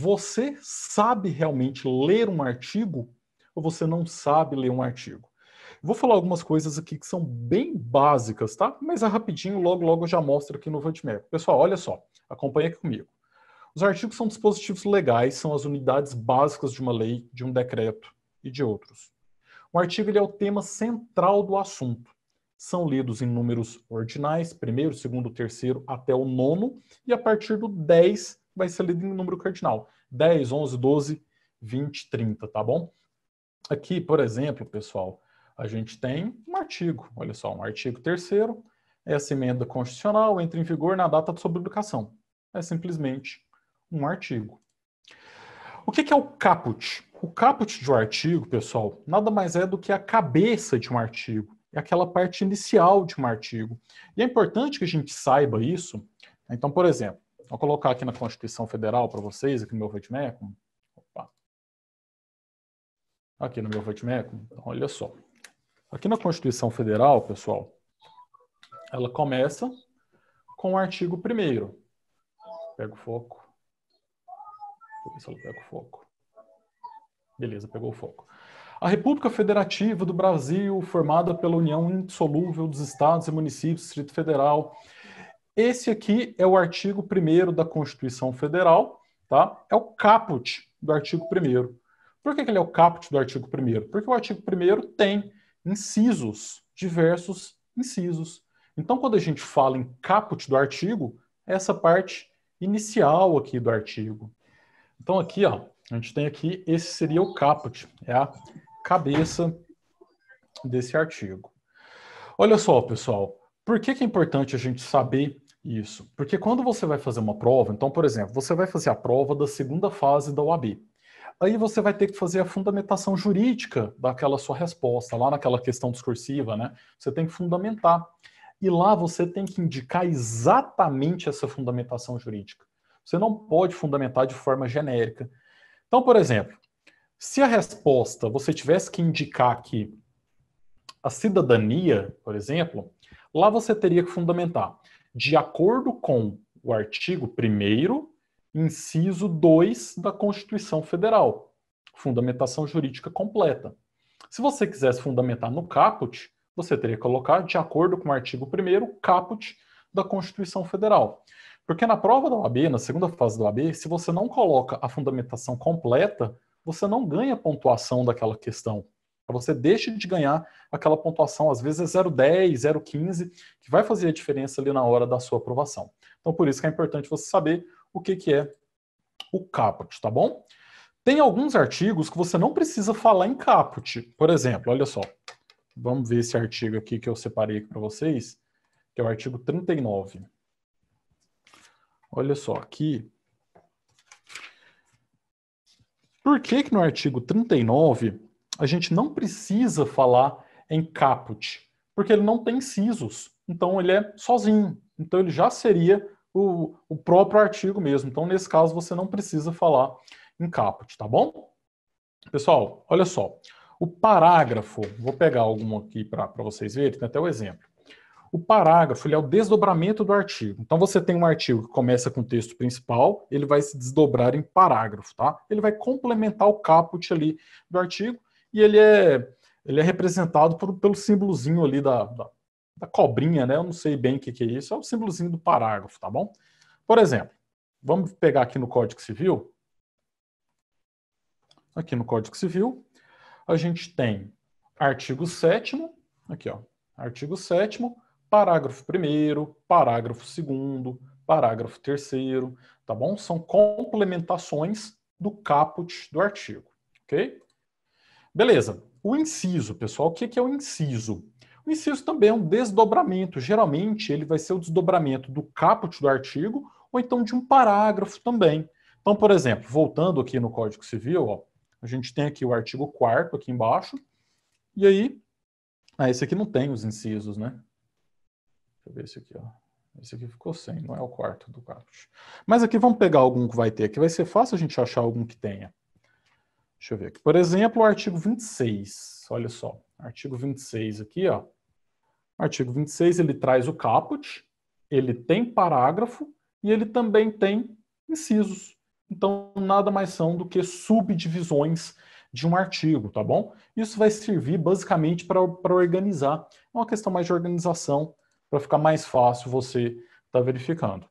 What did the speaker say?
você sabe realmente ler um artigo ou você não sabe ler um artigo? Vou falar algumas coisas aqui que são bem básicas, tá? Mas é rapidinho, logo, logo eu já mostro aqui no Vantimap. Pessoal, olha só, acompanha aqui comigo. Os artigos são dispositivos legais, são as unidades básicas de uma lei, de um decreto e de outros. O artigo é o tema central do assunto. São lidos em números ordinais, primeiro, segundo, terceiro, até o nono, e a partir do 10 vai ser lido em número cardinal. 10, 11, 12, 20, 30, tá bom? Aqui, por exemplo, pessoal, a gente tem um artigo, olha só, um artigo terceiro, essa emenda constitucional entra em vigor na data de sua publicação. É simplesmente um artigo. O que é o caput? O caput de um artigo, pessoal, nada mais é do que a cabeça de um artigo, é aquela parte inicial de um artigo. E é importante que a gente saiba isso. Né? Então, por exemplo, Vou colocar aqui na Constituição Federal para vocês, aqui no meu votmecum. Opa. Aqui no meu votmecum. olha só. Aqui na Constituição Federal, pessoal, ela começa com o artigo 1 Pega o foco. Deixa eu ver se ela pega o foco. Beleza, pegou o foco. A República Federativa do Brasil, formada pela união insolúvel dos estados e municípios do Distrito Federal, esse aqui é o artigo 1 da Constituição Federal, tá? É o caput do artigo 1. Por que, que ele é o caput do artigo 1? Porque o artigo 1 tem incisos, diversos incisos. Então, quando a gente fala em caput do artigo, é essa parte inicial aqui do artigo. Então, aqui, ó, a gente tem aqui, esse seria o caput, é a cabeça desse artigo. Olha só, pessoal, por que, que é importante a gente saber isso. Porque quando você vai fazer uma prova, então, por exemplo, você vai fazer a prova da segunda fase da UAB. Aí você vai ter que fazer a fundamentação jurídica daquela sua resposta, lá naquela questão discursiva, né? Você tem que fundamentar. E lá você tem que indicar exatamente essa fundamentação jurídica. Você não pode fundamentar de forma genérica. Então, por exemplo, se a resposta você tivesse que indicar que a cidadania, por exemplo, lá você teria que fundamentar de acordo com o artigo 1, inciso 2 da Constituição Federal. Fundamentação jurídica completa. Se você quisesse fundamentar no caput, você teria que colocar de acordo com o artigo 1, caput da Constituição Federal. Porque na prova da OAB, na segunda fase da OAB, se você não coloca a fundamentação completa, você não ganha pontuação daquela questão você deixe de ganhar aquela pontuação, às vezes é 0,10, 0,15, que vai fazer a diferença ali na hora da sua aprovação. Então, por isso que é importante você saber o que, que é o caput, tá bom? Tem alguns artigos que você não precisa falar em caput. Por exemplo, olha só. Vamos ver esse artigo aqui que eu separei aqui para vocês, que é o artigo 39. Olha só, aqui por que, que, no artigo 39 a gente não precisa falar em caput, porque ele não tem cisos, então ele é sozinho. Então ele já seria o, o próprio artigo mesmo. Então, nesse caso, você não precisa falar em caput, tá bom? Pessoal, olha só. O parágrafo, vou pegar algum aqui para vocês verem, tem até o exemplo. O parágrafo ele é o desdobramento do artigo. Então você tem um artigo que começa com o texto principal, ele vai se desdobrar em parágrafo, tá? Ele vai complementar o caput ali do artigo e ele é, ele é representado por, pelo símbolozinho ali da, da, da, cobrinha, né? Eu não sei bem o que, que é isso, é o símbolozinho do parágrafo, tá bom? Por exemplo, vamos pegar aqui no Código Civil. Aqui no Código Civil, a gente tem artigo 7 aqui ó, artigo 7 parágrafo 1 parágrafo 2 parágrafo 3 tá bom? São complementações do caput do artigo, ok? Beleza. O inciso, pessoal, o que é o inciso? O inciso também é um desdobramento. Geralmente, ele vai ser o desdobramento do caput do artigo ou então de um parágrafo também. Então, por exemplo, voltando aqui no Código Civil, ó, a gente tem aqui o artigo 4 aqui embaixo, e aí, ah, esse aqui não tem os incisos, né? Deixa eu ver esse aqui, ó. Esse aqui ficou sem, não é o quarto do caput. Mas aqui vamos pegar algum que vai ter, que vai ser fácil a gente achar algum que tenha. Deixa eu ver aqui. Por exemplo, o artigo 26. Olha só. Artigo 26 aqui, ó. Artigo 26, ele traz o caput, ele tem parágrafo e ele também tem incisos. Então, nada mais são do que subdivisões de um artigo, tá bom? Isso vai servir basicamente para organizar. É uma questão mais de organização, para ficar mais fácil você estar tá verificando.